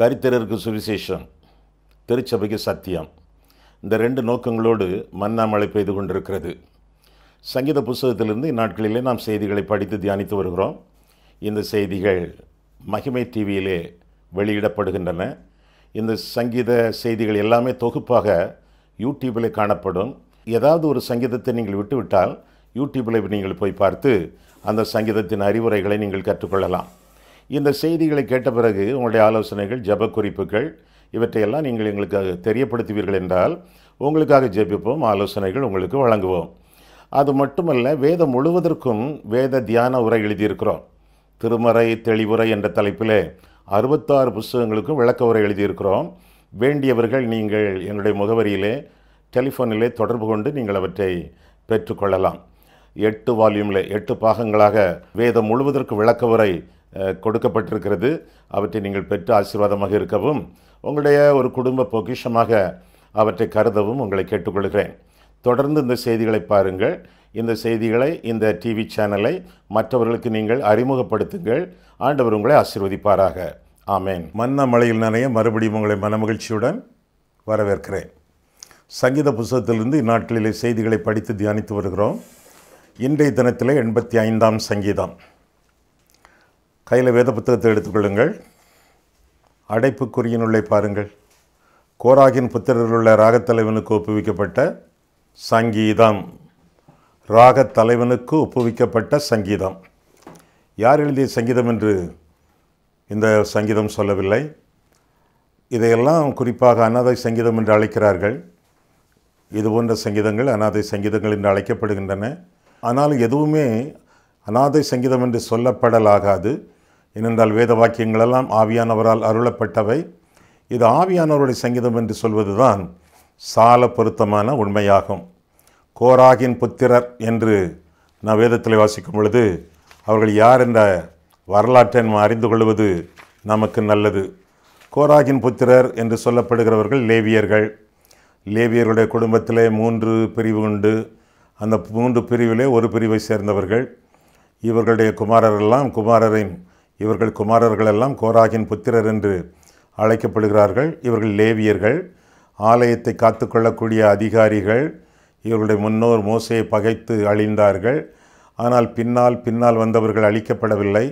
தரித்திரருக்கு சுவிசேஷம் திருச்சபைக்கு சத்தியம் இந்த ரெண்டு நோக்கங்களோடு மன்னா மழை பெய்து கொண்டிருக்கிறது சங்கீத புஸ்தகத்திலிருந்து இந்நாட்களிலே நாம் செய்திகளை படித்து தியானித்து வருகிறோம் இந்த செய்திகள் மகிமை டிவியிலே வெளியிடப்படுகின்றன இந்த சங்கீத செய்திகள் எல்லாமே தொகுப்பாக யூடியூப்பில் காணப்படும் ஏதாவது ஒரு சங்கீதத்தை நீங்கள் விட்டுவிட்டால் யூடியூப்பில் நீங்கள் போய் பார்த்து அந்த சங்கீதத்தின் அறிவுரைகளை நீங்கள் கற்றுக்கொள்ளலாம் இந்த செய்திகளை கேட்ட பிறகு உங்களுடைய ஆலோசனைகள் ஜப குறிப்புகள் இவற்றையெல்லாம் நீங்கள் எங்களுக்காக தெரியப்படுத்துவீர்கள் என்றால் உங்களுக்காக ஜெபிப்போம் ஆலோசனைகள் உங்களுக்கு வழங்குவோம் அது மட்டுமல்ல வேதம் முழுவதற்கும் வேத தியான உரை எழுதியிருக்கிறோம் திருமறை தெளிவுரை என்ற தலைப்பில் அறுபத்தாறு புஸ்தகங்களுக்கும் விளக்க உரை எழுதியிருக்கிறோம் வேண்டியவர்கள் நீங்கள் என்னுடைய முகவரியிலே டெலிஃபோனிலே தொடர்பு கொண்டு நீங்கள் அவற்றை பெற்றுக்கொள்ளலாம் எட்டு வால்யூமில் எட்டு பாகங்களாக வேதம் முழுவதற்கு விளக்க உரை கொடுக்கப்பட்டிருக்கிறது அவற்றை நீங்கள் பெற்று ஆசீர்வாதமாக இருக்கவும் உங்களுடைய ஒரு குடும்ப பொக்கிஷமாக அவற்றை கருதவும் உங்களை கேட்டுக்கொள்கிறேன் தொடர்ந்து இந்த செய்திகளை பாருங்கள் இந்த செய்திகளை இந்த டிவி சேனலை மற்றவர்களுக்கு நீங்கள் அறிமுகப்படுத்துங்கள் ஆண்டவர் உங்களை ஆசீர்வதிப்பாராக ஆமேன் மன்ன மலையில் நனைய மறுபடியும் உங்களை மனமகிழ்ச்சியுடன் வரவேற்கிறேன் சங்கீத புஸ்தகத்திலிருந்து இந்நாட்களிலே செய்திகளை படித்து தியானித்து வருகிறோம் இன்றைய தினத்தில் எண்பத்தி ஐந்தாம் சங்கீதம் கையில் வேத புத்தகத்தை எடுத்துக்கொள்ளுங்கள் அடைப்புக்குரிய பாருங்கள் கோராகின் புத்திரரில் உள்ள ராகத்தலைவனுக்கு ஒப்புவிக்கப்பட்ட சங்கீதம் ராகத்தலைவனுக்கு ஒப்புவிக்கப்பட்ட சங்கீதம் யார் எழுதிய சங்கீதம் என்று இந்த சங்கீதம் சொல்லவில்லை இதையெல்லாம் குறிப்பாக அனாதை சங்கீதம் என்று அழைக்கிறார்கள் இது போன்ற சங்கீதங்கள் அனாதை சங்கீதங்கள் என்று அழைக்கப்படுகின்றன ஆனால் எதுவுமே அனாதை சங்கீதம் என்று சொல்லப்படலாகாது ஏனென்றால் வேத வாக்கியங்களெல்லாம் ஆவியானவரால் அருளப்பட்டவை இது ஆவியானவருடைய சங்கீதம் என்று சொல்வதுதான் சால பொருத்தமான உண்மையாகும் கோராகின் புத்திரர் என்று நான் வேதத்தில் வாசிக்கும் பொழுது அவர்கள் யார் என்ற வரலாற்றை நம்ம அறிந்து கொள்வது நமக்கு நல்லது கோராகின் புத்திரர் என்று சொல்லப்படுகிறவர்கள் லேவியர்கள் லேவியர்களுடைய குடும்பத்திலே மூன்று பிரிவு உண்டு அந்த மூன்று பிரிவிலே ஒரு பிரிவை சேர்ந்தவர்கள் இவர்களுடைய குமாரரெல்லாம் குமாரரின் இவர்கள் குமாரர்கள் எல்லாம் கோராகின் புத்திரர் என்று அழைக்கப்படுகிறார்கள் இவர்கள் லேவியர்கள் ஆலயத்தை காத்துக்கொள்ளக்கூடிய அதிகாரிகள் இவர்களுடைய முன்னோர் மோசையை பகைத்து அழிந்தார்கள் ஆனால் பின்னால் பின்னால் வந்தவர்கள் அழிக்கப்படவில்லை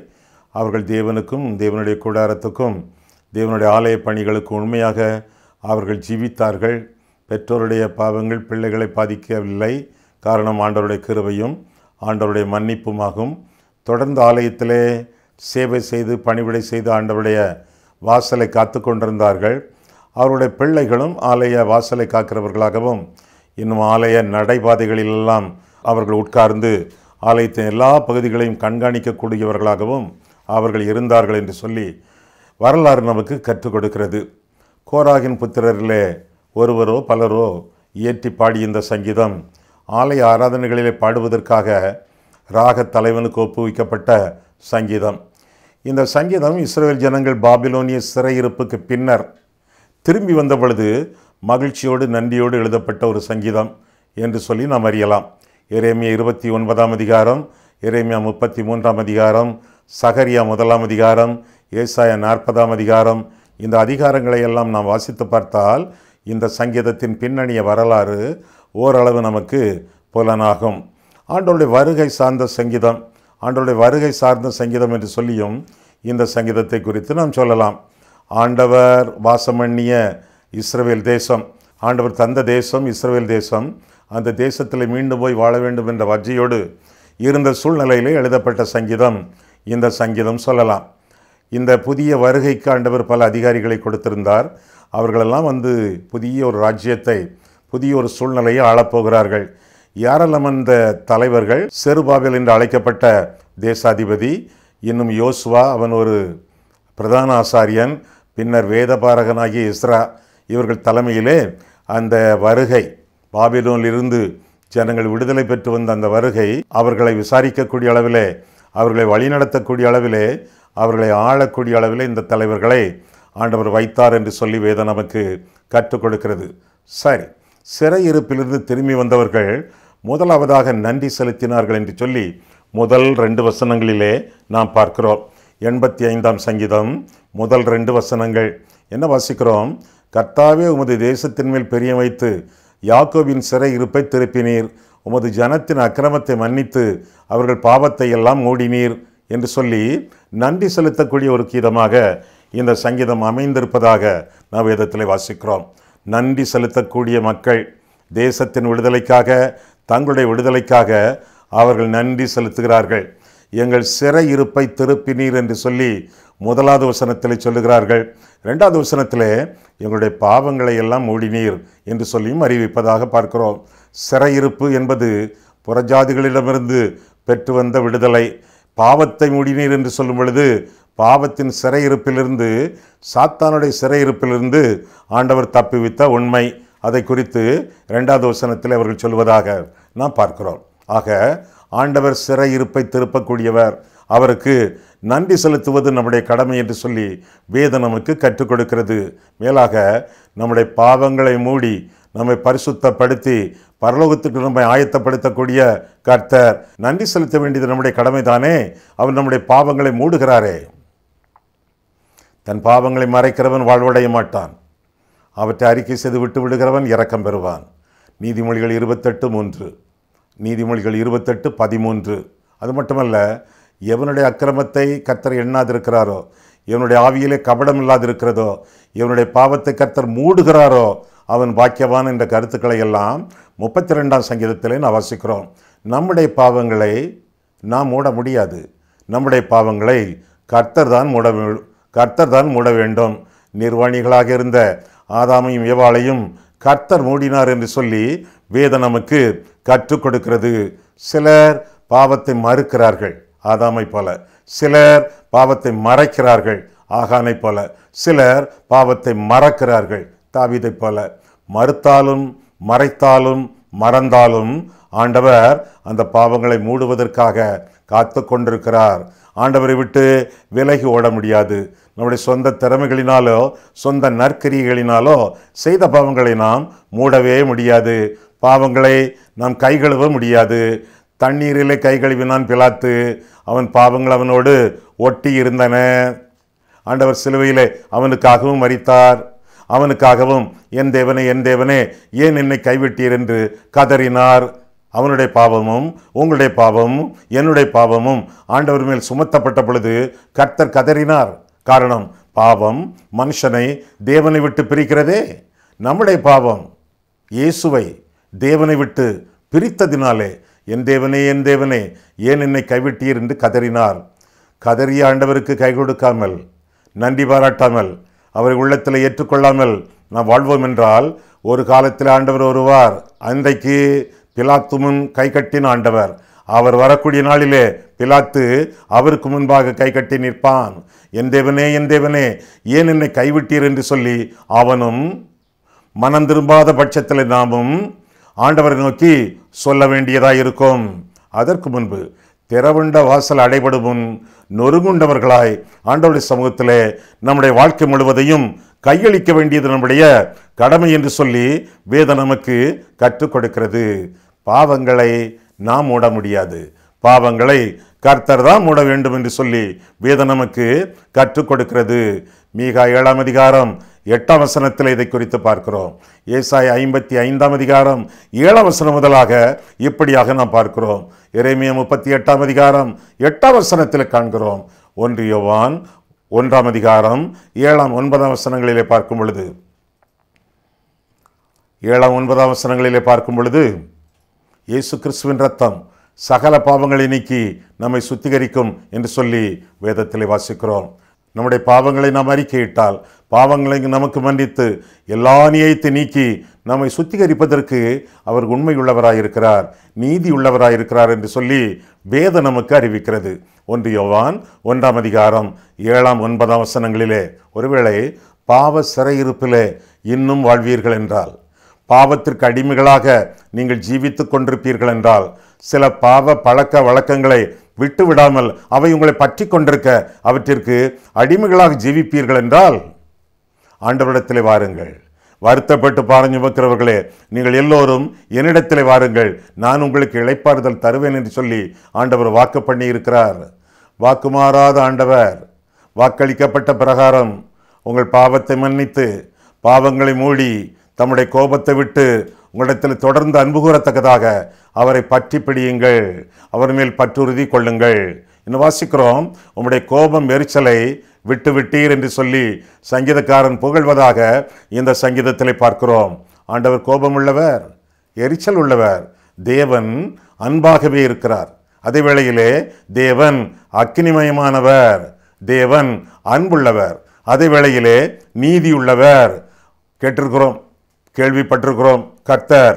அவர்கள் தேவனுக்கும் தேவனுடைய கூடாரத்துக்கும் தேவனுடைய ஆலய பணிகளுக்கு உண்மையாக அவர்கள் ஜீவித்தார்கள் பெற்றோருடைய பாவங்கள் பிள்ளைகளை பாதிக்கவில்லை காரணம் ஆண்டவருடைய கிருவையும் ஆண்டவருடைய மன்னிப்புமாகும் தொடர்ந்து ஆலயத்திலே சேவை செய்து பணிவிடை செய்து ஆண்டவுடைய வாசலை காத்து கொண்டிருந்தார்கள் அவருடைய பிள்ளைகளும் ஆலய வாசலை காக்கிறவர்களாகவும் இன்னும் ஆலய நடைபாதைகளிலெல்லாம் அவர்கள் உட்கார்ந்து ஆலயத்தின் எல்லா பகுதிகளையும் கண்காணிக்கக்கூடியவர்களாகவும் அவர்கள் இருந்தார்கள் என்று சொல்லி வரலாறு நமக்கு கற்றுக் கொடுக்கிறது கோராகின் புத்திரரிலே ஒருவரோ பலரோ இயற்றி பாடிய இந்த சங்கீதம் ஆலய ஆராதனைகளிலே பாடுவதற்காக ராக தலைவனுக்கு ஒப்புவிக்கப்பட்ட சங்கீதம் இந்த சங்கீதம் இஸ்ரேல் ஜனங்கள் பாபிலோனிய சிறையிருப்புக்கு பின்னர் திரும்பி வந்த பொழுது மகிழ்ச்சியோடு நன்றியோடு எழுதப்பட்ட ஒரு சங்கீதம் என்று சொல்லி நாம் அறியலாம் இறைமையா இருபத்தி ஒன்பதாம் அதிகாரம் இறைமையா முப்பத்தி மூன்றாம் அதிகாரம் சகரியா முதலாம் அதிகாரம் ஏசாய நாற்பதாம் அதிகாரம் இந்த அதிகாரங்களை எல்லாம் நாம் வாசித்து பார்த்தால் இந்த சங்கீதத்தின் பின்னணிய வரலாறு ஓரளவு நமக்கு புலனாகும் ஆண்டோடைய வருகை சார்ந்த சங்கீதம் ஆண்டவருடைய வருகை சார்ந்த சங்கீதம் என்று சொல்லியும் இந்த சங்கீதத்தை குறித்து நாம் சொல்லலாம் ஆண்டவர் வாசமண்ணிய இஸ்ரவேல் தேசம் ஆண்டவர் தந்த தேசம் இஸ்ரவேல் தேசம் அந்த தேசத்தில் மீண்டும் போய் வாழ வேண்டும் என்ற வஜ்ஜியோடு இருந்த சூழ்நிலையிலே எழுதப்பட்ட சங்கீதம் இந்த சங்கீதம் சொல்லலாம் இந்த புதிய வருகைக்கு ஆண்டவர் பல அதிகாரிகளை கொடுத்திருந்தார் அவர்களெல்லாம் வந்து புதிய ஒரு ராஜ்யத்தை புதிய ஒரு சூழ்நிலையை ஆளப்போகிறார்கள் யாரெல்லாம் தலைவர்கள் செருபாபேல் என்று அழைக்கப்பட்ட தேசாதிபதி இன்னும் யோசுவா அவன் ஒரு பிரதான ஆசாரியன் பின்னர் வேதபாரகனாகிய இஸ்ரா இவர்கள் தலைமையிலே அந்த வருகை பாபிலோனிலிருந்து ஜனங்கள் விடுதலை பெற்று வந்த அந்த வருகை அவர்களை விசாரிக்கக்கூடிய அளவிலே அவர்களை வழிநடத்தக்கூடிய அளவிலே அவர்களை ஆளக்கூடிய அளவிலே இந்த தலைவர்களை ஆண்டவர் வைத்தார் என்று சொல்லி வேதம் நமக்கு கற்றுக் கொடுக்கிறது சரி சிறையிருப்பிலிருந்து திரும்பி வந்தவர்கள் முதலாவதாக நன்றி செலுத்தினார்கள் என்று சொல்லி முதல் ரெண்டு வசனங்களிலே நாம் பார்க்கிறோம் எண்பத்தி ஐந்தாம் சங்கீதம் முதல் ரெண்டு வசனங்கள் என்ன வாசிக்கிறோம் கர்த்தாவே உமது தேசத்தின் மேல் பெரிய வைத்து யாக்கோவின் சிறை இருப்பை திருப்பினீர் உமது ஜனத்தின் அக்கிரமத்தை மன்னித்து அவர்கள் பாவத்தை எல்லாம் மூடினீர் என்று சொல்லி நன்றி செலுத்தக்கூடிய ஒரு கீதமாக இந்த சங்கீதம் அமைந்திருப்பதாக நாம் வேதத்தில் வாசிக்கிறோம் நன்றி செலுத்தக்கூடிய மக்கள் தேசத்தின் விடுதலைக்காக தங்களுடைய விடுதலைக்காக அவர்கள் நன்றி செலுத்துகிறார்கள் எங்கள் சிறை இருப்பை திருப்பினீர் என்று சொல்லி முதலாவது வசனத்தில் சொல்லுகிறார்கள் ரெண்டாவது வசனத்தில் எங்களுடைய பாவங்களை எல்லாம் மூடினீர் என்று சொல்லியும் அறிவிப்பதாக பார்க்கிறோம் சிறையிருப்பு என்பது புறஜாதிகளிடமிருந்து பெற்று வந்த விடுதலை பாவத்தை மூடினீர் என்று சொல்லும் பொழுது பாவத்தின் சிறையிருப்பிலிருந்து சாத்தானுடைய சிறையிருப்பிலிருந்து ஆண்டவர் தப்புவித்த உண்மை அதை குறித்து ரெண்டாவது வசனத்தில் அவர்கள் சொல்வதாக நாம் பார்க்கிறோம் ஆக ஆண்டவர் சிறை இருப்பை திருப்பக்கூடியவர் அவருக்கு நன்றி செலுத்துவது நம்முடைய கடமை என்று சொல்லி வேத நமக்கு கற்றுக் கொடுக்கிறது மேலாக நம்முடைய பாவங்களை மூடி நம்மை பரிசுத்தப்படுத்தி பரலோகத்துக்கு நம்மை ஆயத்தப்படுத்தக்கூடிய கர்த்தர் நன்றி செலுத்த வேண்டியது நம்முடைய கடமை தானே அவர் நம்முடைய பாவங்களை மூடுகிறாரே தன் பாவங்களை மறைக்கிறவன் வாழ்வடைய மாட்டான் அவற்றை அறிக்கை செய்து விட்டு விடுகிறவன் இரக்கம் பெறுவான் நீதிமொழிகள் இருபத்தெட்டு மூன்று நீதிமொழிகள் இருபத்தெட்டு பதிமூன்று அது மட்டுமல்ல எவனுடைய அக்கிரமத்தை கத்தர் எண்ணாதிருக்கிறாரோ இவனுடைய ஆவியிலே கபடம் இல்லாதிருக்கிறதோ இவனுடைய பாவத்தை கத்தர் மூடுகிறாரோ அவன் பாக்கியவான் என்ற கருத்துக்களை எல்லாம் முப்பத்தி ரெண்டாம் சங்கீதத்திலே நான் வசிக்கிறோம் நம்முடைய பாவங்களை நாம் மூட முடியாது நம்முடைய பாவங்களை கர்த்தர் தான் மூட கர்த்தர் தான் மூட வேண்டும் நிர்வாணிகளாக இருந்த ஆதாமையும் ஏவாளையும் கர்த்தர் மூடினார் என்று சொல்லி வேதம் நமக்கு கற்றுக் கொடுக்கிறது சிலர் பாவத்தை மறுக்கிறார்கள் ஆதாமை போல சிலர் பாவத்தை மறைக்கிறார்கள் ஆகானை போல சிலர் பாவத்தை மறக்கிறார்கள் தாவிதை போல மறுத்தாலும் மறைத்தாலும் மறந்தாலும் ஆண்டவர் அந்த பாவங்களை மூடுவதற்காக காத்து கொண்டிருக்கிறார் ஆண்டவரை விட்டு விலகி ஓட முடியாது நம்முடைய சொந்த திறமைகளினாலோ சொந்த நற்கரிகளினாலோ செய்த பாவங்களை நாம் மூடவே முடியாது பாவங்களை நாம் கைகழுவ முடியாது தண்ணீரிலே கை கழுவினான் பிளாத்து அவன் பாவங்கள் அவனோடு ஒட்டி இருந்தன ஆண்டவர் சிலுவையிலே அவனுக்காகவும் மறித்தார் அவனுக்காகவும் என் தேவனே என் தேவனே ஏன் என்னை கைவிட்டீர் என்று கதறினார் அவனுடைய பாவமும் உங்களுடைய பாவமும் என்னுடைய பாவமும் ஆண்டவர் மேல் சுமத்தப்பட்ட பொழுது கர்த்தர் கதறினார் காரணம் பாவம் மனுஷனை தேவனை விட்டு பிரிக்கிறதே நம்முடைய பாவம் இயேசுவை தேவனை விட்டு பிரித்ததினாலே என் தேவனே என் தேவனே ஏன் என்னை கைவிட்டீர் என்று கதறினார் கதறிய ஆண்டவருக்கு கை கொடுக்காமல் நன்றி பாராட்டாமல் அவரை உள்ளத்தில் ஏற்றுக்கொள்ளாமல் நாம் வாழ்வோம் என்றால் ஒரு காலத்தில் ஆண்டவர் வருவார் அன்றைக்கு பிலாத்துமுன் கை கட்டின ஆண்டவர் அவர் வரக்கூடிய நாளிலே பிலாத்து அவருக்கு முன்பாக கை கட்டி நிற்பான் என் தேவனே என் தேவனே ஏன் என்னை கைவிட்டீர் என்று சொல்லி அவனும் மனம் திரும்பாத பட்சத்தில் நாமும் ஆண்டவரை நோக்கி சொல்ல வேண்டியதாக இருக்கும் அதற்கு முன்பு திறவுண்ட வாசல் அடைபடும் முன் நொறுங்குண்டவர்களாய் ஆண்டவருடைய சமூகத்தில் நம்முடைய வாழ்க்கை முழுவதையும் கையளிக்க வேண்டியது நம்முடைய கடமை என்று சொல்லி வேதம் நமக்கு கற்றுக் கொடுக்கிறது பாவங்களை நாம் மூட முடியாது பாவங்களை கர்த்தர் தான் மூட வேண்டும் என்று சொல்லி வேத நமக்கு கற்றுக் கொடுக்கிறது மீகா ஏழாம் அதிகாரம் எட்டாம் வசனத்தில் இதை குறித்து பார்க்கிறோம் ஏசாய் ஐம்பத்தி ஐந்தாம் அதிகாரம் ஏழாம் வசனம் முதலாக இப்படியாக நாம் பார்க்கிறோம் இறைமைய முப்பத்தி எட்டாம் அதிகாரம் எட்டாம் வசனத்தில் காண்கிறோம் ஒன்றியவான் ஒன்றாம் அதிகாரம் ஏழாம் ஒன்பதாம் வசனங்களிலே பார்க்கும் பொழுது ஏழாம் ஒன்பதாம் வசனங்களிலே பார்க்கும் பொழுது இயேசு கிறிஸ்துவின் ரத்தம் சகல பாவங்களை நீக்கி நம்மை சுத்திகரிக்கும் என்று சொல்லி வேதத்தில் வாசிக்கிறோம் நம்முடைய பாவங்களை நாம் அறிக்கையிட்டால் பாவங்களை நமக்கு மன்னித்து எல்லா நியத்தை நீக்கி நம்மை சுத்திகரிப்பதற்கு அவர் உண்மையுள்ளவராயிருக்கிறார் உள்ளவராயிருக்கிறார் என்று சொல்லி வேதம் நமக்கு அறிவிக்கிறது ஒன்று யோவான் ஒன்றாம் அதிகாரம் ஏழாம் ஒன்பதாம் வசனங்களிலே ஒருவேளை பாவ சிறையிருப்பிலே இன்னும் வாழ்வீர்கள் என்றால் பாவத்திற்கு அடிமைகளாக நீங்கள் ஜீவித்து கொண்டிருப்பீர்கள் என்றால் சில பாவ பழக்க வழக்கங்களை விட்டு விடாமல் அவை உங்களை பற்றி கொண்டிருக்க அவற்றிற்கு அடிமைகளாக ஜீவிப்பீர்கள் என்றால் ஆண்டவரிடத்தில் வாருங்கள் வருத்தப்பட்டு பாருங்க வைக்கிறவர்களே நீங்கள் எல்லோரும் என்னிடத்தில் வாருங்கள் நான் உங்களுக்கு இழைப்பாறுதல் தருவேன் என்று சொல்லி ஆண்டவர் வாக்கு பண்ணி இருக்கிறார் வாக்குமாறாத ஆண்டவர் வாக்களிக்கப்பட்ட பிரகாரம் உங்கள் பாவத்தை மன்னித்து பாவங்களை மூடி தம்முடைய கோபத்தை விட்டு உங்களிடத்தில் தொடர்ந்து அன்பு கூறத்தக்கதாக அவரை பற்றி பிடியுங்கள் அவர் மேல் பற்றுறுதி கொள்ளுங்கள் இன்னும் வாசிக்கிறோம் உங்களுடைய கோபம் எரிச்சலை விட்டு விட்டீர் என்று சொல்லி சங்கீதக்காரன் புகழ்வதாக இந்த சங்கீதத்தில் பார்க்கிறோம் ஆண்டவர் கோபம் உள்ளவர் எரிச்சல் உள்ளவர் தேவன் அன்பாகவே இருக்கிறார் அதே வேளையிலே தேவன் அக்னிமயமானவர் தேவன் அன்புள்ளவர் அதே வேளையிலே நீதியுள்ளவர் கேட்டிருக்கிறோம் கேள்விப்பட்டிருக்கிறோம் கர்த்தர்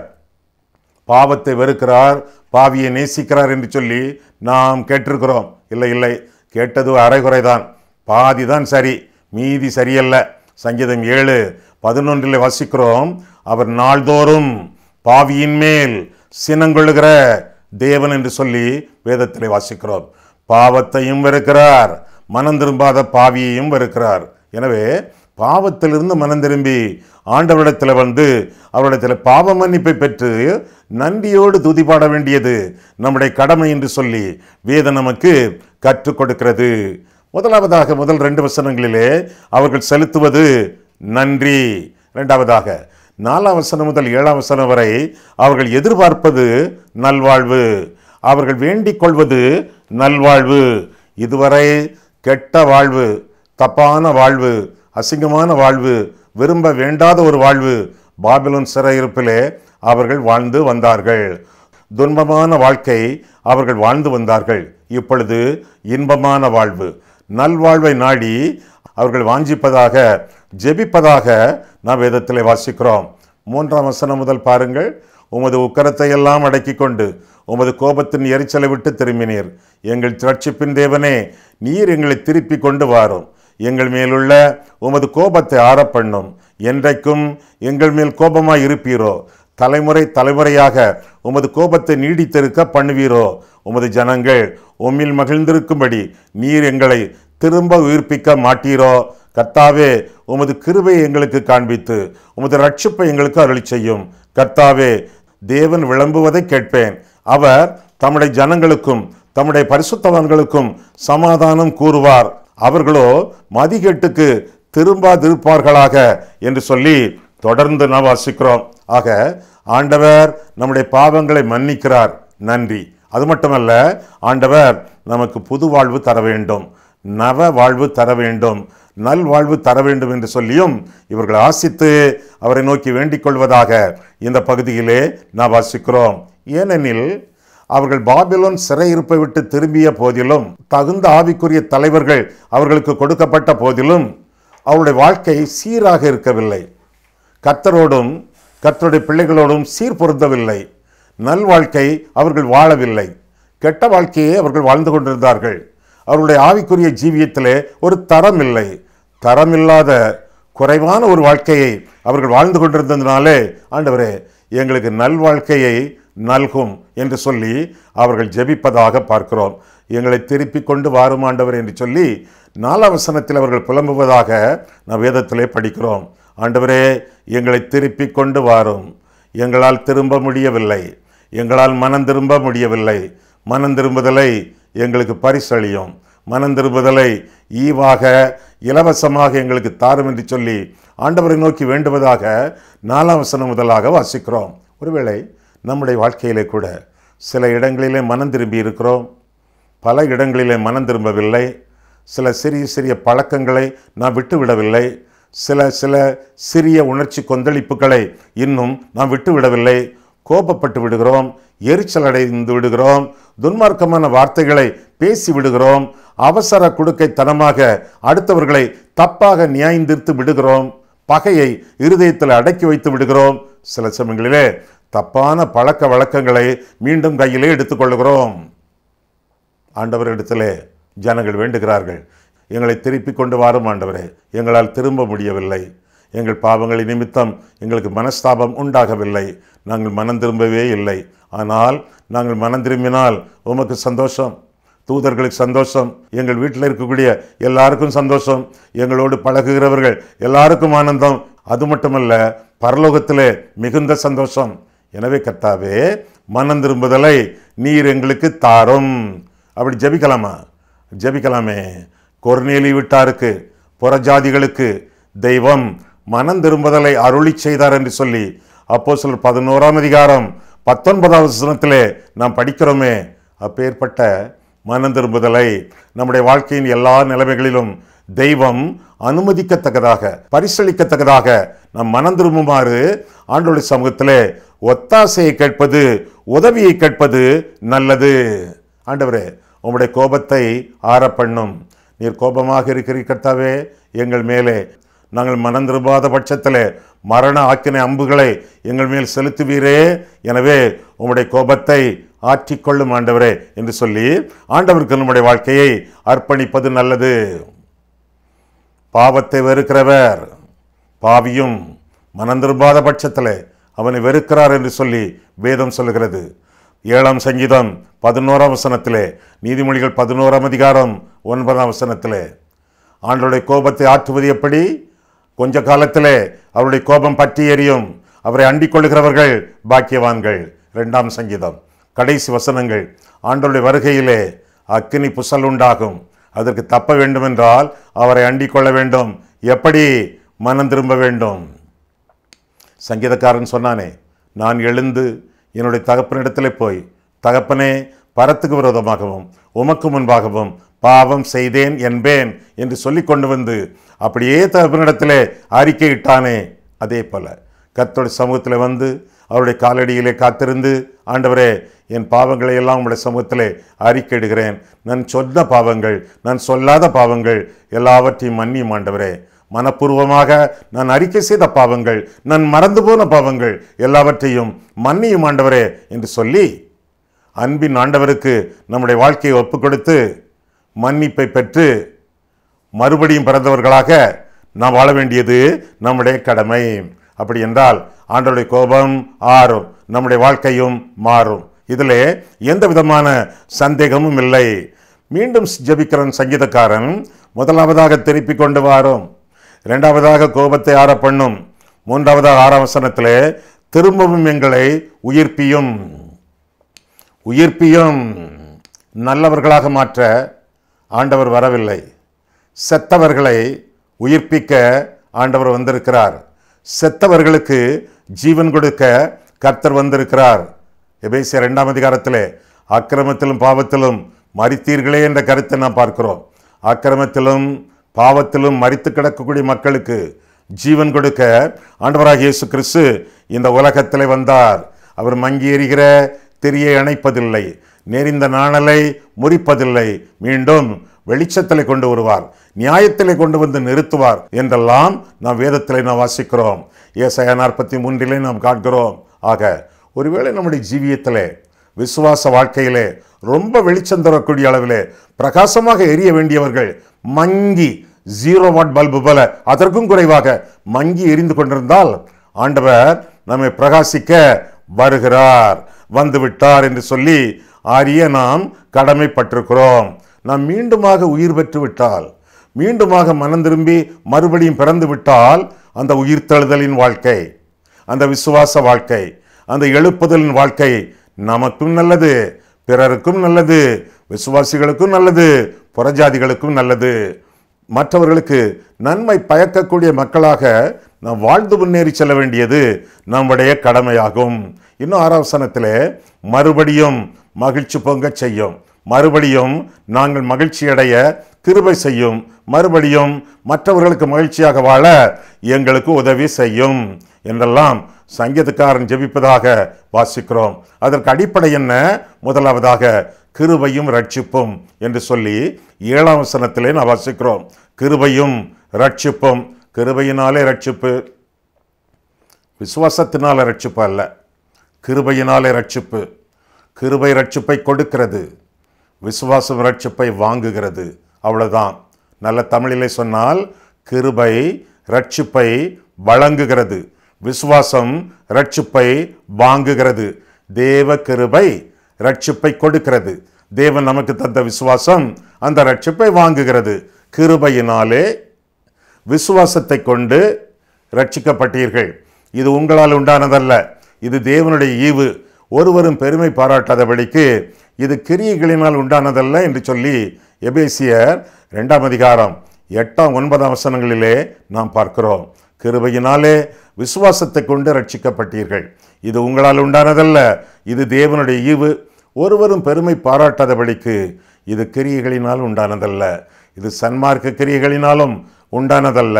பாவத்தை வெறுக்கிறார் பாவியை நேசிக்கிறார் என்று சொல்லி நாம் கேட்டிருக்கிறோம் இல்லை இல்லை கேட்டது அரைகுறைதான் பாதி தான் சரி மீதி சரியல்ல சங்கீதம் ஏழு பதினொன்றில் வசிக்கிறோம் அவர் நாள்தோறும் பாவியின் மேல் சினங்கொள்ளுகிற தேவன் என்று சொல்லி வேதத்தில் வாசிக்கிறோம் பாவத்தையும் வெறுக்கிறார் மனம் திரும்பாத பாவியையும் வெறுக்கிறார் எனவே பாவத்திலிருந்து மனம் திரும்பி ஆண்டவரிடத்தில் வந்து அவரிடத்தில் பாவ மன்னிப்பை பெற்று நன்றியோடு துதிப்பாட வேண்டியது நம்முடைய கடமை என்று சொல்லி வேத நமக்கு கற்றுக் கொடுக்கிறது முதலாவதாக முதல் ரெண்டு வசனங்களிலே அவர்கள் செலுத்துவது நன்றி ரெண்டாவதாக நாலாம் வசனம் முதல் ஏழாம் வசனம் வரை அவர்கள் எதிர்பார்ப்பது நல்வாழ்வு அவர்கள் வேண்டிக் கொள்வது நல்வாழ்வு இதுவரை கெட்ட வாழ்வு தப்பான வாழ்வு அசிங்கமான வாழ்வு விரும்ப வேண்டாத ஒரு வாழ்வு பாபிலோன் சிறையிருப்பிலே அவர்கள் வாழ்ந்து வந்தார்கள் துன்பமான வாழ்க்கை அவர்கள் வாழ்ந்து வந்தார்கள் இப்பொழுது இன்பமான வாழ்வு நல்வாழ்வை நாடி அவர்கள் வாஞ்சிப்பதாக ஜெபிப்பதாக நாம் வேதத்தில் வாசிக்கிறோம் மூன்றாம் வசனம் முதல் பாருங்கள் உமது உக்கரத்தை எல்லாம் அடக்கி கொண்டு உமது கோபத்தின் எரிச்சலை விட்டு திரும்பினீர் எங்கள் திரட்சிப்பின் தேவனே நீர் எங்களை திருப்பி கொண்டு வாரும் எங்கள் மேலுள்ள உமது கோபத்தை ஆறப்பண்ணும் என்றைக்கும் எங்கள் மேல் கோபமாக இருப்பீரோ தலைமுறை தலைமுறையாக உமது கோபத்தை நீடித்திருக்க பண்ணுவீரோ உமது ஜனங்கள் உம்மில் மகிழ்ந்திருக்கும்படி நீர் எங்களை திரும்ப உயிர்ப்பிக்க மாட்டீரோ கர்த்தாவே உமது கிருபையை எங்களுக்கு காண்பித்து உமது ரட்சிப்பை எங்களுக்கு அருளி செய்யும் கர்த்தாவே தேவன் விளம்புவதை கேட்பேன் அவர் தம்முடைய ஜனங்களுக்கும் தம்முடைய பரிசுத்தவான்களுக்கும் சமாதானம் கூறுவார் அவர்களோ மதிகெட்டுக்கு திரும்பாதிருப்பார்களாக என்று சொல்லி தொடர்ந்து நாம் வாசிக்கிறோம் ஆக ஆண்டவர் நம்முடைய பாவங்களை மன்னிக்கிறார் நன்றி அது மட்டுமல்ல ஆண்டவர் நமக்கு புது வாழ்வு தர வேண்டும் நவ வாழ்வு தர வேண்டும் நல் வாழ்வு தர வேண்டும் என்று சொல்லியும் இவர்கள் ஆசித்து அவரை நோக்கி வேண்டிக் கொள்வதாக இந்த பகுதியிலே நாம் வாசிக்கிறோம் ஏனெனில் அவர்கள் பாபிலோன் சிறையிருப்பை விட்டு திரும்பிய போதிலும் தகுந்த ஆவிக்குரிய தலைவர்கள் அவர்களுக்கு கொடுக்கப்பட்ட போதிலும் அவருடைய வாழ்க்கை சீராக இருக்கவில்லை கத்தரோடும் கத்தருடைய பிள்ளைகளோடும் சீர் பொருந்தவில்லை நல் வாழ்க்கை அவர்கள் வாழவில்லை கெட்ட வாழ்க்கையே அவர்கள் வாழ்ந்து கொண்டிருந்தார்கள் அவருடைய ஆவிக்குரிய ஜீவியத்திலே ஒரு தரம் இல்லை தரமில்லாத குறைவான ஒரு வாழ்க்கையை அவர்கள் வாழ்ந்து கொண்டிருந்ததுனாலே ஆண்டவரே எங்களுக்கு நல் வாழ்க்கையை நல்கும் என்று சொல்லி அவர்கள் ஜெபிப்பதாக பார்க்கிறோம் எங்களை திருப்பிக் கொண்டு வாருமாண்டவர் என்று சொல்லி நாலாவசனத்தில் அவர்கள் புலம்புவதாக நாம் வேதத்திலே படிக்கிறோம் ஆண்டவரே எங்களை திருப்பி கொண்டு வாரும் எங்களால் திரும்ப முடியவில்லை எங்களால் மனம் திரும்ப முடியவில்லை மனம் திரும்புதலை எங்களுக்கு பரிசளியும் மனம் திரும்புதலை ஈவாக இலவசமாக எங்களுக்கு தாரும் என்று சொல்லி ஆண்டவரை நோக்கி வேண்டுவதாக நாலாம் வசனம் முதலாக வாசிக்கிறோம் ஒருவேளை நம்முடைய வாழ்க்கையிலே கூட சில இடங்களிலே மனம் திரும்பி இருக்கிறோம் பல இடங்களிலே மனம் திரும்பவில்லை சில சிறிய சிறிய பழக்கங்களை நான் விட்டுவிடவில்லை சில சில சிறிய உணர்ச்சி கொந்தளிப்புகளை இன்னும் நாம் விட்டுவிடவில்லை கோபப்பட்டு விடுகிறோம் எரிச்சல் அடைந்து விடுகிறோம் துன்மார்க்கமான வார்த்தைகளை பேசி விடுகிறோம் அவசர கொடுக்கைத்தனமாக அடுத்தவர்களை தப்பாக நியாயந்திருத்து விடுகிறோம் பகையை இருதயத்தில் அடக்கி வைத்து விடுகிறோம் சில சமயங்களிலே தப்பான பழக்க வழக்கங்களை மீண்டும் கையிலே எடுத்துக்கொள்கிறோம் ஆண்டவரிடத்திலே ஜனங்கள் வேண்டுகிறார்கள் எங்களை திருப்பி கொண்டு வாரும் ஆண்டவரே எங்களால் திரும்ப முடியவில்லை எங்கள் பாவங்களின் நிமித்தம் எங்களுக்கு மனஸ்தாபம் உண்டாகவில்லை நாங்கள் மனம் திரும்பவே இல்லை ஆனால் நாங்கள் மனம் திரும்பினால் உமக்கு சந்தோஷம் தூதர்களுக்கு சந்தோஷம் எங்கள் வீட்டில் இருக்கக்கூடிய எல்லாருக்கும் சந்தோஷம் எங்களோடு பழகுகிறவர்கள் எல்லாருக்கும் ஆனந்தம் அது மட்டுமல்ல பரலோகத்திலே மிகுந்த சந்தோஷம் எனவே கர்த்தாவே மனம் திரும்புதலை நீர் எங்களுக்கு தாரும் அப்படி ஜபிக்கலாமா ஜபிக்கலாமே கொர்நேலி விட்டாருக்கு புறஜாதிகளுக்கு தெய்வம் மனம் திரும்புதலை அருளி செய்தார் என்று சொல்லி அப்போ சொல் பதினோராம் அதிகாரம் பத்தொன்பதாவது சனத்திலே நாம் படிக்கிறோமே அப்பேற்பட்ட மனம் திரும்புதலை நம்முடைய வாழ்க்கையின் எல்லா நிலைமைகளிலும் தெய்வம் அனுமதிக்கத்தக்கதாக பரிசளிக்கத்தக்கதாக நம் மனம் திரும்புமாறு ஆண்டோடைய சமூகத்திலே ஒத்தாசையை கேட்பது உதவியை கேட்பது நல்லது ஆண்டவரே உங்களுடைய கோபத்தை ஆறப்பண்ணும் நீர் கோபமாக இருக்கிறீ கர்த்தாவே எங்கள் மேலே நாங்கள் மனந்திருபாத பட்சத்தில் மரண ஆக்கினை அம்புகளை எங்கள் மேல் செலுத்துவீரே எனவே உங்களுடைய கோபத்தை ஆற்றிக்கொள்ளும் ஆண்டவரே என்று சொல்லி ஆண்டவருக்கு நம்முடைய வாழ்க்கையை அர்ப்பணிப்பது நல்லது பாவத்தை வெறுக்கிறவர் பாவியும் மனந்திருபாத பட்சத்தில் அவனை வெறுக்கிறார் என்று சொல்லி வேதம் சொல்லுகிறது ஏழாம் சங்கீதம் பதினோராம் வசனத்திலே நீதிமொழிகள் பதினோராம் அதிகாரம் ஒன்பதாம் வசனத்திலே ஆண்டோடைய கோபத்தை ஆற்றுவது எப்படி கொஞ்ச காலத்திலே அவருடைய கோபம் பற்றி எறியும் அவரை அண்டிக் கொள்கிறவர்கள் பாக்கியவான்கள் ரெண்டாம் சங்கீதம் கடைசி வசனங்கள் ஆண்டோடைய வருகையிலே அக்கினி புசல் உண்டாகும் அதற்கு தப்ப வேண்டுமென்றால் அவரை அண்டிக் கொள்ள வேண்டும் எப்படி மனம் திரும்ப வேண்டும் சங்கீதக்காரன் சொன்னானே நான் எழுந்து என்னுடைய தகப்பனிடத்தில் போய் தகப்பனே பரத்துக்கு விரோதமாகவும் உமக்கு முன்பாகவும் பாவம் செய்தேன் என்பேன் என்று சொல்லி கொண்டு வந்து அப்படியே தகப்பனிடத்திலே அறிக்கையிட்டானே அதே போல கத்தோடைய சமூகத்தில் வந்து அவருடைய காலடியிலே காத்திருந்து ஆண்டவரே என் பாவங்களை எல்லாம் உங்களுடைய சமூகத்தில் அறிக்கையிடுகிறேன் நான் சொன்ன பாவங்கள் நான் சொல்லாத பாவங்கள் எல்லாவற்றையும் மன்னியும் ஆண்டவரே மனப்பூர்வமாக நான் அறிக்கை செய்த பாவங்கள் நான் மறந்து போன பாவங்கள் எல்லாவற்றையும் மன்னியும் ஆண்டவரே என்று சொல்லி அன்பின் ஆண்டவருக்கு நம்முடைய வாழ்க்கையை ஒப்பு கொடுத்து மன்னிப்பை பெற்று மறுபடியும் பிறந்தவர்களாக நாம் வாழ வேண்டியது நம்முடைய கடமை அப்படி என்றால் ஆண்டோடைய கோபம் ஆறும் நம்முடைய வாழ்க்கையும் மாறும் இதில் எந்த விதமான சந்தேகமும் இல்லை மீண்டும் ஜபிக்கிறன் சங்கீதக்காரன் முதலாவதாக திருப்பிக் கொண்டு வாரோம் இரண்டாவதாக கோபத்தை ஆற பண்ணும் மூன்றாவதாக ஆறாவசனத்தில் திரும்பவும் எங்களை உயிர்ப்பியும் உயிர்ப்பியும் நல்லவர்களாக மாற்ற ஆண்டவர் வரவில்லை செத்தவர்களை உயிர்ப்பிக்க ஆண்டவர் வந்திருக்கிறார் செத்தவர்களுக்கு ஜீவன் கொடுக்க கர்த்தர் வந்திருக்கிறார் எபேசிய ரெண்டாம் அதிகாரத்தில் அக்கிரமத்திலும் பாவத்திலும் மறித்தீர்களே என்ற கருத்தை நாம் பார்க்கிறோம் அக்கிரமத்திலும் பாவத்திலும் மறித்து கிடக்கக்கூடிய மக்களுக்கு ஜீவன் கொடுக்க ஆண்டவராக இயேசு கிறிஸ்து இந்த உலகத்தில் வந்தார் அவர் மங்கி எறிகிற திரியை அணைப்பதில்லை நெறிந்த நாணலை முறிப்பதில்லை மீண்டும் வெளிச்சத்திலே கொண்டு வருவார் நியாயத்திலே கொண்டு வந்து நிறுத்துவார் என்றெல்லாம் நாம் வேதத்திலே நாம் வாசிக்கிறோம் ஏசையா நாற்பத்தி மூன்றிலே நாம் காண்கிறோம் ஆக ஒருவேளை நம்முடைய ஜீவியத்திலே விசுவாச வாழ்க்கையிலே ரொம்ப வெளிச்சம் தரக்கூடிய அளவில் பிரகாசமாக எரிய வேண்டியவர்கள் மங்கி ஜீரோ வாட் பல்பு போல அதற்கும் குறைவாக மங்கி எரிந்து கொண்டிருந்தால் ஆண்டவர் நம்மை பிரகாசிக்க வருகிறார் வந்துவிட்டார் என்று சொல்லி அறிய நாம் கடமைப்பட்டிருக்கிறோம் நாம் மீண்டுமாக உயிர் பெற்று விட்டால் மீண்டுமாக மனம் திரும்பி மறுபடியும் பிறந்து விட்டால் அந்த உயிர் தழுதலின் வாழ்க்கை அந்த விசுவாச வாழ்க்கை அந்த எழுப்புதலின் வாழ்க்கை நமக்கும் நல்லது பிறருக்கும் நல்லது விசுவாசிகளுக்கும் நல்லது புறஜாதிகளுக்கும் நல்லது மற்றவர்களுக்கு நன்மை பயக்கக்கூடிய மக்களாக நாம் வாழ்ந்து முன்னேறி செல்ல வேண்டியது நம்முடைய கடமையாகும் இன்னும் ஆராசனத்தில் மறுபடியும் மகிழ்ச்சி பொங்க செய்யும் மறுபடியும் நாங்கள் மகிழ்ச்சி அடைய கிருபை செய்யும் மறுபடியும் மற்றவர்களுக்கு மகிழ்ச்சியாக வாழ எங்களுக்கு உதவி செய்யும் என்றெல்லாம் சங்கீதக்காரன் ஜெபிப்பதாக வாசிக்கிறோம் அதற்கு அடிப்படை என்ன முதலாவதாக கிருபையும் ரட்சிப்பும் என்று சொல்லி ஏழாம் வசனத்திலே நான் வாசிக்கிறோம் கிருபையும் ரட்சிப்பும் கிருபையினாலே ரட்சிப்பு விசுவாசத்தினால ரட்சிப்பு அல்ல கிருபையினாலே ரட்சிப்பு கிருபை ரட்சிப்பை கொடுக்கிறது விசுவாசம் ரட்சிப்பை வாங்குகிறது அவ்வளோதான் நல்ல தமிழிலே சொன்னால் கிருபை ரட்சிப்பை வழங்குகிறது விசுவாசம் ரட்சிப்பை வாங்குகிறது தேவ கிருபை ரட்சிப்பை கொடுக்கிறது தேவன் நமக்கு தந்த விசுவாசம் அந்த ரட்சிப்பை வாங்குகிறது கிருபையினாலே விசுவாசத்தை கொண்டு ரட்சிக்கப்பட்டீர்கள் இது உங்களால் உண்டானதல்ல இது தேவனுடைய ஈவு ஒருவரும் பெருமை பாராட்டாதபடிக்கு இது கிரியைகளினால் உண்டானதல்ல என்று சொல்லி எபேசியர் ரெண்டாம் அதிகாரம் எட்டாம் ஒன்பதாம் வசனங்களிலே நாம் பார்க்கிறோம் கிருபையினாலே விசுவாசத்தை கொண்டு ரட்சிக்கப்பட்டீர்கள் இது உங்களால் உண்டானதல்ல இது தேவனுடைய ஈவு ஒருவரும் பெருமை பாராட்டாதபடிக்கு இது கிரியைகளினால் உண்டானதல்ல இது சன்மார்க்க கிரியைகளினாலும் உண்டானதல்ல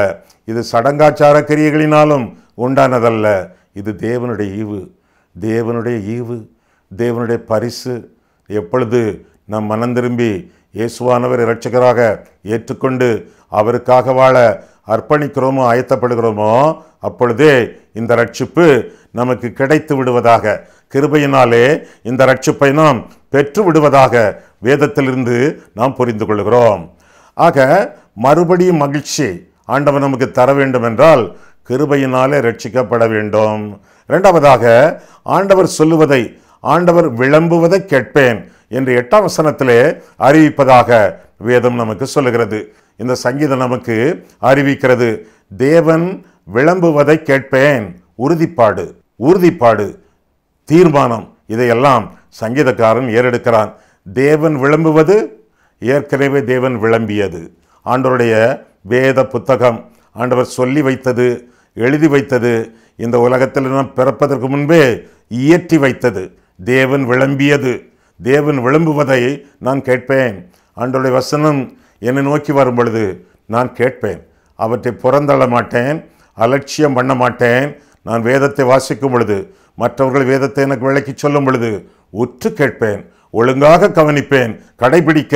இது சடங்காச்சார கிரியைகளினாலும் உண்டானதல்ல இது தேவனுடைய ஈவு தேவனுடைய ஈவு தேவனுடைய பரிசு எப்பொழுது நம் மனம் திரும்பி இயேசுவானவர் இரட்சகராக ஏற்றுக்கொண்டு அவருக்காக வாழ அர்ப்பணிக்கிறோமோ ஆயத்தப்படுகிறோமோ அப்பொழுதே இந்த ரட்சிப்பு நமக்கு கிடைத்து விடுவதாக கிருபையினாலே இந்த ரட்சிப்பை நாம் பெற்று விடுவதாக வேதத்திலிருந்து நாம் புரிந்து கொள்கிறோம் ஆக மறுபடியும் மகிழ்ச்சி ஆண்டவர் நமக்கு தர வேண்டும் என்றால் கிருபையினாலே ரட்சிக்கப்பட வேண்டும் இரண்டாவதாக ஆண்டவர் சொல்லுவதை ஆண்டவர் விளம்புவதை கேட்பேன் என்று எட்டாம் வசனத்திலே அறிவிப்பதாக வேதம் நமக்கு சொல்லுகிறது இந்த சங்கீதம் நமக்கு அறிவிக்கிறது தேவன் விளம்புவதை கேட்பேன் உறுதிப்பாடு உறுதிப்பாடு தீர்மானம் இதையெல்லாம் சங்கீதக்காரன் ஏறெடுக்கிறான் தேவன் விளம்புவது ஏற்கனவே தேவன் விளம்பியது ஆண்டவருடைய வேத புத்தகம் ஆண்டவர் சொல்லி வைத்தது எழுதி வைத்தது இந்த உலகத்தில் நாம் பிறப்பதற்கு முன்பே இயற்றி வைத்தது தேவன் விளம்பியது தேவன் விளம்புவதை நான் கேட்பேன் அன்றைய வசனம் என்னை நோக்கி வரும் பொழுது நான் கேட்பேன் அவற்றை புறந்தள்ள மாட்டேன் அலட்சியம் பண்ண மாட்டேன் நான் வேதத்தை வாசிக்கும் பொழுது மற்றவர்கள் வேதத்தை எனக்கு விளக்கி சொல்லும் பொழுது உற்று கேட்பேன் ஒழுங்காக கவனிப்பேன் கடைபிடிக்க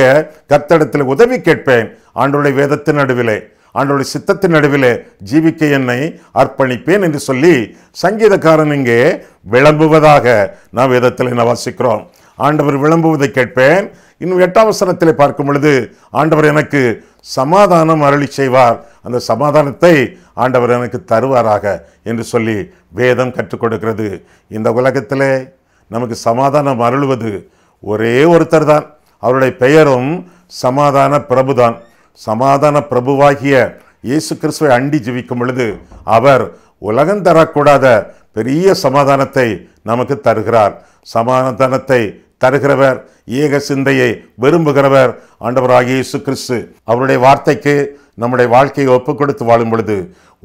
கத்தடத்தில் உதவி கேட்பேன் ஆண்டோடைய வேதத்தின் நடுவிலே ஆண்டோடைய சித்தத்தின் நடுவிலே ஜீவிக்க என்னை அர்ப்பணிப்பேன் என்று சொல்லி சங்கீதக்காரன் இங்கே விளம்புவதாக நாம் வேதத்தில் வாசிக்கிறோம் ஆண்டவர் விளம்புவதை கேட்பேன் இன்னும் எட்டாம் வசனத்தில் பார்க்கும் பொழுது ஆண்டவர் எனக்கு சமாதானம் அருளி செய்வார் அந்த சமாதானத்தை ஆண்டவர் எனக்கு தருவாராக என்று சொல்லி வேதம் கற்றுக் கொடுக்கிறது இந்த உலகத்தில் நமக்கு சமாதானம் அருள்வது ஒரே ஒருத்தர் தான் அவருடைய பெயரும் சமாதான பிரபுதான் சமாதான பிரபுவாகிய இயேசு கிறிஸ்துவை அண்டி ஜீவிக்கும் பொழுது அவர் உலகம் தரக்கூடாத பெரிய சமாதானத்தை நமக்கு தருகிறார் சமாதானத்தை தருகிறவர் ஏக சிந்தையை விரும்புகிறவர் ஆண்டவராக இயேசு கிறிஸ்து அவருடைய வார்த்தைக்கு நம்முடைய வாழ்க்கையை ஒப்பு கொடுத்து வாழும் பொழுது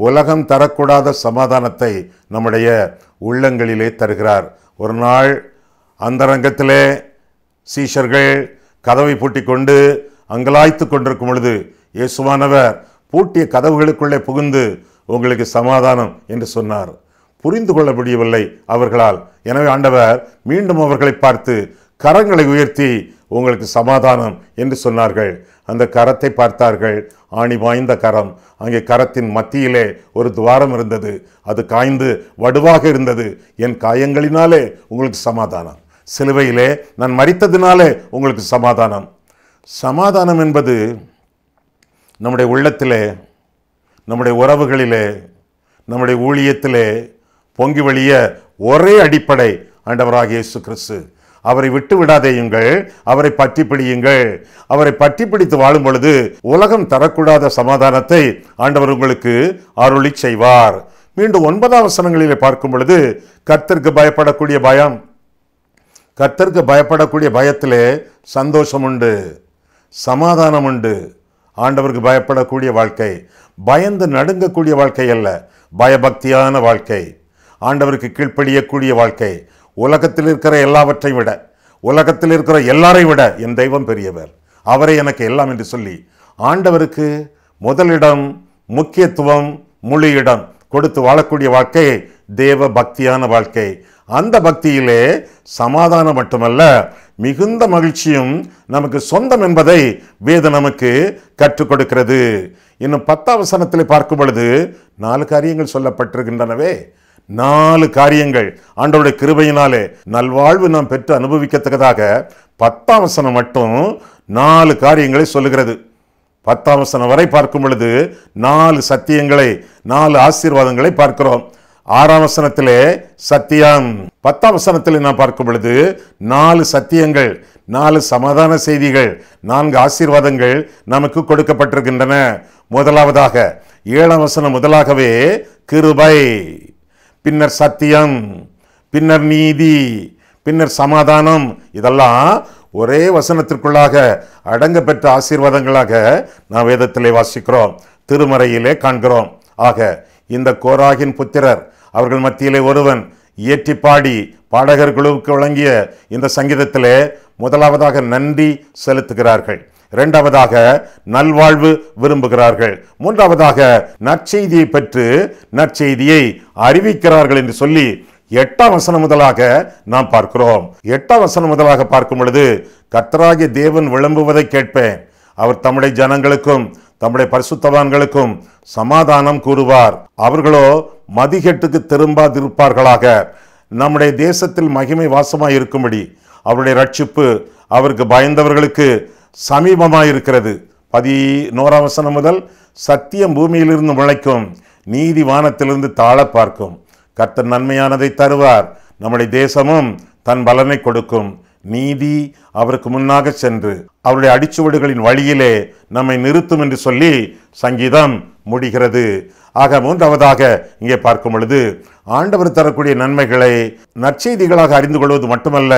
உலகம் தரக்கூடாத சமாதானத்தை நம்முடைய உள்ளங்களிலே தருகிறார் ஒரு நாள் அந்தரங்கத்திலே சீஷர்கள் கதவை பூட்டி கொண்டு அங்கலாய்த்து கொண்டிருக்கும் பொழுது இயேசுவானவர் பூட்டிய கதவுகளுக்குள்ளே புகுந்து உங்களுக்கு சமாதானம் என்று சொன்னார் புரிந்து கொள்ள முடியவில்லை அவர்களால் எனவே ஆண்டவர் மீண்டும் அவர்களை பார்த்து கரங்களை உயர்த்தி உங்களுக்கு சமாதானம் என்று சொன்னார்கள் அந்த கரத்தை பார்த்தார்கள் ஆணி வாய்ந்த கரம் அங்கே கரத்தின் மத்தியிலே ஒரு துவாரம் இருந்தது அது காய்ந்து வடுவாக இருந்தது என் காயங்களினாலே உங்களுக்கு சமாதானம் சிலுவையிலே நான் மறித்ததினாலே உங்களுக்கு சமாதானம் சமாதானம் என்பது நம்முடைய உள்ளத்திலே நம்முடைய உறவுகளிலே நம்முடைய ஊழியத்திலே பொங்கி வழிய ஒரே அடிப்படை ஆண்டவராக இயேசு கிறிஸ்து அவரை விட்டு விடாதேயுங்கள் அவரை பற்றி பிடியுங்கள் அவரை பற்றி பிடித்து வாழும் பொழுது உலகம் தரக்கூடாத சமாதானத்தை ஆண்டவர் உங்களுக்கு அருளி செய்வார் மீண்டும் ஒன்பதாம் வசனங்களிலே பார்க்கும் பொழுது கர்த்தருக்கு பயப்படக்கூடிய பயம் கர்த்தருக்கு பயப்படக்கூடிய பயத்திலே சந்தோஷம் உண்டு சமாதானம் உண்டு ஆண்டவருக்கு பயப்படக்கூடிய வாழ்க்கை பயந்து நடுங்கக்கூடிய வாழ்க்கை அல்ல பயபக்தியான வாழ்க்கை ஆண்டவருக்கு கீழ்ப்படியக்கூடிய வாழ்க்கை உலகத்தில் இருக்கிற எல்லாவற்றை விட உலகத்தில் இருக்கிற எல்லாரை விட என் தெய்வம் பெரியவர் அவரே எனக்கு எல்லாம் என்று சொல்லி ஆண்டவருக்கு முதலிடம் முக்கியத்துவம் முழு இடம் கொடுத்து வாழக்கூடிய வாழ்க்கை தேவ பக்தியான வாழ்க்கை அந்த பக்தியிலே சமாதானம் மட்டுமல்ல மிகுந்த மகிழ்ச்சியும் நமக்கு சொந்தம் என்பதை வேத நமக்கு கற்றுக் கொடுக்கிறது இன்னும் பத்தாம் வசனத்தில் பார்க்கும் பொழுது நாலு காரியங்கள் சொல்லப்பட்டிருக்கின்றனவே நாலு காரியங்கள் ஆண்டவருடைய கிருபையினாலே நல்வாழ்வு நாம் பெற்று அனுபவிக்கத்தக்கதாக பத்தாம் வசனம் மட்டும் நாலு காரியங்களை சொல்லுகிறது பத்தாம் வசனம் வரை பார்க்கும் பொழுது நாலு சத்தியங்களை நாலு ஆசீர்வாதங்களை பார்க்கிறோம் ஆறாம் வசனத்திலே சத்தியம் பத்தாம் வசனத்திலே நாம் பார்க்கும் பொழுது நாலு சத்தியங்கள் நாலு சமாதான செய்திகள் நான்கு ஆசீர்வாதங்கள் நமக்கு கொடுக்கப்பட்டிருக்கின்றன முதலாவதாக ஏழாம் வசனம் முதலாகவே கிருபை பின்னர் சத்தியம் பின்னர் நீதி பின்னர் சமாதானம் இதெல்லாம் ஒரே வசனத்திற்குள்ளாக அடங்க பெற்ற ஆசீர்வாதங்களாக நாம் வேதத்திலே வாசிக்கிறோம் திருமறையிலே காண்கிறோம் ஆக இந்த கோராகின் புத்திரர் அவர்கள் மத்தியிலே ஒருவன் இயற்றி பாடி பாடகர்களுக்கு வழங்கிய இந்த சங்கீதத்திலே முதலாவதாக நன்றி செலுத்துகிறார்கள் இரண்டாவதாக நல்வாழ்வு விரும்புகிறார்கள் மூன்றாவதாக நற்செய்தியை பெற்று நற்செய்தியை அறிவிக்கிறார்கள் என்று சொல்லி எட்டாம் வசனம் முதலாக நாம் பார்க்கிறோம் எட்டாம் வசனம் முதலாக பார்க்கும் பொழுது கர்த்தராகிய தேவன் விளம்புவதை கேட்பேன் அவர் தம்முடைய ஜனங்களுக்கும் தம்முடைய பரிசுத்தவான்களுக்கும் சமாதானம் கூறுவார் அவர்களோ மதிகெட்டுக்கு திரும்பாதிருப்பார்களாக நம்முடைய தேசத்தில் மகிமை வாசமாய் இருக்கும்படி அவருடைய ரட்சிப்பு அவருக்கு பயந்தவர்களுக்கு சமீபமாக இருக்கிறது பதினோராம் வசனம் முதல் சத்தியம் பூமியிலிருந்து முளைக்கும் நீதி வானத்திலிருந்து தாழ பார்க்கும் கர்த்தர் நன்மையானதை தருவார் நம்முடைய தேசமும் தன் பலனை கொடுக்கும் நீதி அவருக்கு முன்னாக சென்று அவருடைய அடிச்சுவடுகளின் வழியிலே நம்மை நிறுத்தும் என்று சொல்லி சங்கீதம் முடிகிறது ஆக மூன்றாவதாக இங்கே பார்க்கும் பொழுது ஆண்டவர் தரக்கூடிய நன்மைகளை நற்செய்திகளாக அறிந்து கொள்வது மட்டுமல்ல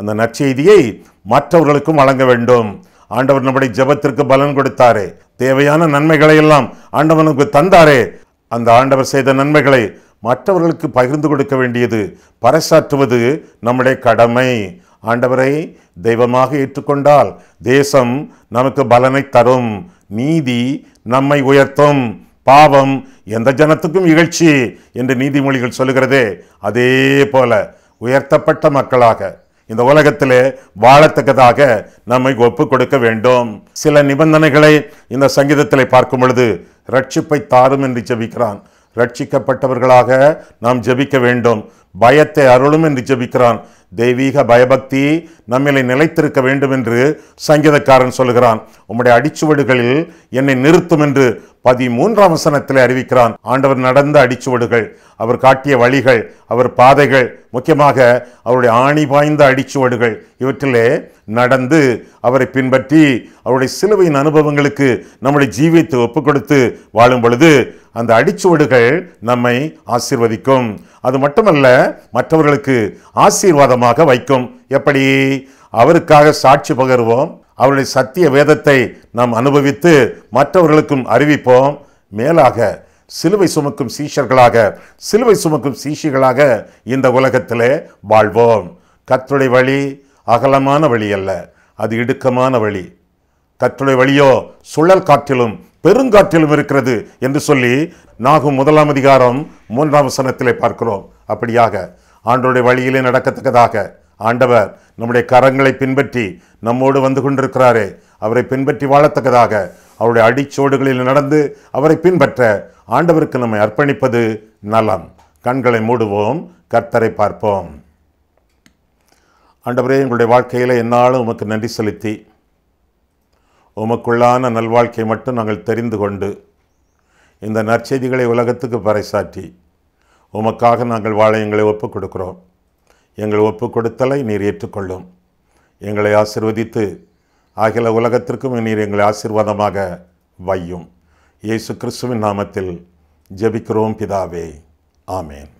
அந்த நற்செய்தியை மற்றவர்களுக்கும் வழங்க வேண்டும் ஆண்டவர் நம்முடைய ஜபத்திற்கு பலன் கொடுத்தாரே தேவையான நன்மைகளை எல்லாம் ஆண்டவனுக்கு தந்தாரே அந்த ஆண்டவர் செய்த நன்மைகளை மற்றவர்களுக்கு பகிர்ந்து கொடுக்க வேண்டியது பறைசாற்றுவது நம்முடைய கடமை ஆண்டவரை தெய்வமாக ஏற்றுக்கொண்டால் தேசம் நமக்கு பலனை தரும் நீதி நம்மை உயர்த்தும் பாவம் எந்த ஜனத்துக்கும் இகழ்ச்சி என்று நீதிமொழிகள் சொல்லுகிறதே அதே போல உயர்த்தப்பட்ட மக்களாக இந்த உலகத்திலே வாழத்தக்கதாக நம்மை ஒப்புக் கொடுக்க வேண்டும் சில நிபந்தனைகளை இந்த சங்கீதத்திலே பார்க்கும் பொழுது ரட்சிப்பை தாரும் என்று ஜெபிக்கிறான் ரட்சிக்கப்பட்டவர்களாக நாம் ஜெபிக்க வேண்டும் பயத்தை அருளும் என்று ஜபிக்கிறான் தெய்வீக பயபக்தி நம்மளை நிலைத்திருக்க வேண்டும் என்று சங்கீதக்காரன் சொல்கிறான் உம்முடைய அடிச்சுவடுகளில் என்னை நிறுத்தும் என்று பதிமூன்றாம் வசனத்தில் அறிவிக்கிறான் ஆண்டவர் நடந்த அடிச்சுவடுகள் அவர் காட்டிய வழிகள் அவர் பாதைகள் முக்கியமாக அவருடைய ஆணி பாய்ந்த அடிச்சுவடுகள் இவற்றிலே நடந்து அவரை பின்பற்றி அவருடைய சிலுவையின் அனுபவங்களுக்கு நம்முடைய ஜீவியத்தை ஒப்புக் கொடுத்து வாழும் பொழுது அந்த அடிச்சுவடுகள் நம்மை ஆசீர்வதிக்கும் அது மட்டுமல்ல மற்றவர்களுக்கு ஆசீர்வாதமாக வைக்கும் எப்படி அவருக்காக சாட்சி பகருவோம் அவருடைய சத்திய வேதத்தை நாம் அனுபவித்து மற்றவர்களுக்கும் அறிவிப்போம் மேலாக சிலுவை சுமக்கும் சீஷர்களாக சிலுவை சுமக்கும் சீஷிகளாக இந்த உலகத்திலே வாழ்வோம் கத்துடை வழி அகலமான வழி அல்ல அது இடுக்கமான வழி கத்துடைய வழியோ சுழல் காற்றிலும் பெருங்காற்றிலும் இருக்கிறது என்று சொல்லி நாகும் முதலாம் அதிகாரம் மூன்றாம் வசனத்திலே பார்க்கிறோம் அப்படியாக ஆண்டோடைய வழியிலே நடக்கத்தக்கதாக ஆண்டவர் நம்முடைய கரங்களை பின்பற்றி நம்மோடு வந்து கொண்டிருக்கிறாரே அவரை பின்பற்றி வாழத்தக்கதாக அவருடைய அடிச்சோடுகளில் நடந்து அவரை பின்பற்ற ஆண்டவருக்கு நம்மை அர்ப்பணிப்பது நலம் கண்களை மூடுவோம் கர்த்தரை பார்ப்போம் ஆண்டவரே எங்களுடைய வாழ்க்கையில் என்னாலும் உமக்கு நன்றி செலுத்தி உமக்குள்ளான நல்வாழ்க்கை மட்டும் நாங்கள் தெரிந்து கொண்டு இந்த நற்செய்திகளை உலகத்துக்கு பறைசாற்றி உமக்காக நாங்கள் வாழ எங்களை ஒப்புக் கொடுக்கிறோம் எங்கள் ஒப்புக் கொடுத்தலை நீர் ஏற்றுக்கொள்ளும் எங்களை ஆசிர்வதித்து அகில உலகத்திற்கும் நீர் எங்களை ஆசிர்வாதமாக வையும் இயேசு கிறிஸ்துவின் நாமத்தில் ஜெபிக்கிறோம் பிதாவே ஆமேன்